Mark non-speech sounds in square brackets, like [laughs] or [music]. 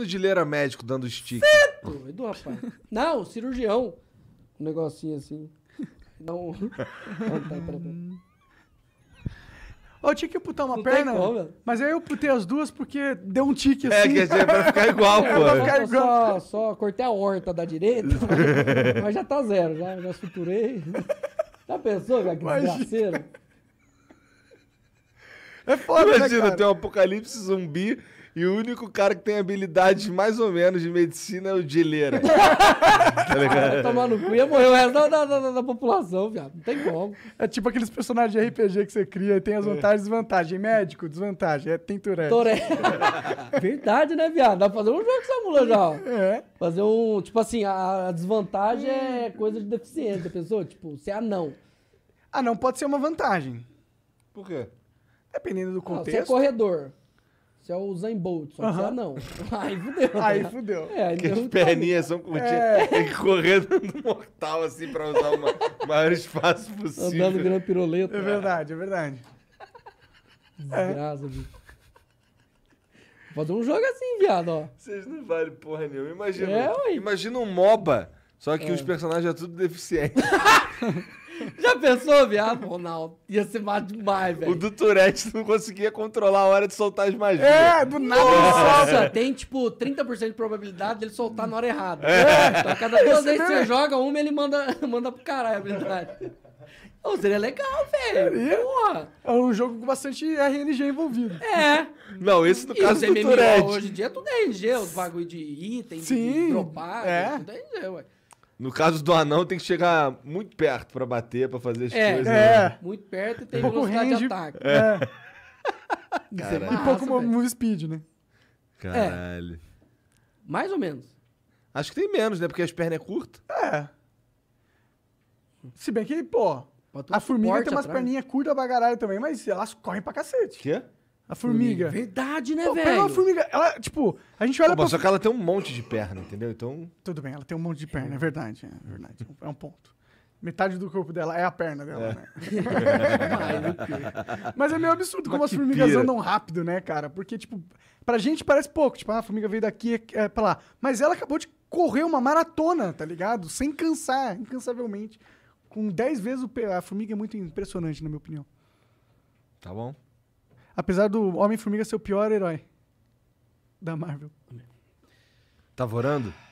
no de ler a médico dando stick? Doido, rapaz. Não, cirurgião. Um negocinho assim. [laughs] Não. Não tá, pera, pera. Eu tinha que putar uma Não tem perna, como. mas aí eu putei as duas porque deu um tique é, assim. É, quer dizer, pra ficar igual, [laughs] é, pô. pra ficar igual. Só, só cortei a horta da direita, mas já tá zero, já, já suturei. [laughs] Já pensou, cara, que Imagina. desgraceiro? É foda, né, Imagina, né, tem um apocalipse zumbi e o único cara que tem habilidade mais ou menos de medicina é o Dileira. [laughs] tá ligado? Tomar no cu ia morrer o resto da, da, da, da população, viado. Não tem como. É tipo aqueles personagens de RPG que você cria e tem as é. vantagens e desvantagens. Médico, desvantagem. É, tinturé. Tourette. [laughs] Verdade, né, viado? Dá pra fazer um jogo com essa mula já. É. Fazer um... Tipo assim, a, a desvantagem é hum. coisa de deficiência, pessoa. Tipo, ser anão. Ah, não pode ser uma vantagem. Por quê? Dependendo do é contexto. Não, você é corredor. Você é o Zayn Bolt, só que uhum. você é não. [laughs] Aí fudeu. Né? Aí fudeu. É, aí as perninhas são curtinhas. É. Tem que correr no mortal, assim, pra usar o maior espaço possível. Andando grande piroleta. É verdade, é verdade. É. Desgraça, é. bicho. Fazer um jogo assim, viado, ó. Vocês não valem porra nenhuma. Imagina, é, imagina um MOBA, só que é. os personagens é tudo deficientes. [laughs] [laughs] Já pensou, viado? Ronaldo, ia ser mais demais, velho. O do Tourette não conseguia controlar a hora de soltar as magias. É, do nada ele solta. [laughs] Tem, tipo, 30% de probabilidade dele soltar na hora errada. É. Então, cada duas [laughs] vezes que você joga uma, ele manda, manda pro caralho a é habilidade. seria legal, velho. É um jogo com bastante RNG envolvido. É. Não, esse no e caso do Tourette. Hoje em dia é tudo é RNG, os bagulho de item, Sim, de dropar, é. tudo é RNG, ué. No caso do anão, tem que chegar muito perto para bater, para fazer as é, coisas. É, né? muito perto e tem pouco velocidade range, de ataque. É. e é [laughs] é pouco velho. move speed, né? Caralho. É. Mais ou menos. Acho que tem menos, né? Porque as pernas é curta. É. Se bem que, pô, a formiga tem umas perninhas curtas pra caralho também, mas elas correm pra cacete. Quê? A formiga. Verdade, né, velho? Pega uma formiga. Ela, tipo, a gente olha Pô, pra... Só que ela tem um monte de perna, entendeu? Então. Tudo bem, ela tem um monte de perna, é verdade. É verdade. É um ponto. Metade do corpo dela é a perna dela, é. né? [laughs] Mas é meio absurdo Mas como as formigas pira. andam rápido, né, cara? Porque, tipo, pra gente parece pouco. Tipo, ah, a formiga veio daqui é, pra lá. Mas ela acabou de correr uma maratona, tá ligado? Sem cansar, incansavelmente. Com 10 vezes o. A formiga é muito impressionante, na minha opinião. Tá bom. Apesar do Homem-Formiga ser o pior herói da Marvel. Tava tá orando?